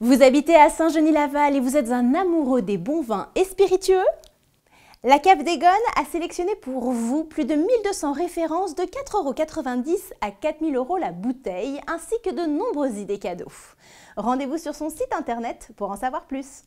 Vous habitez à Saint-Genis-Laval et vous êtes un amoureux des bons vins et spiritueux La Cap des a sélectionné pour vous plus de 1200 références de 4,90€ à 4000€ la bouteille, ainsi que de nombreuses idées cadeaux. Rendez-vous sur son site internet pour en savoir plus.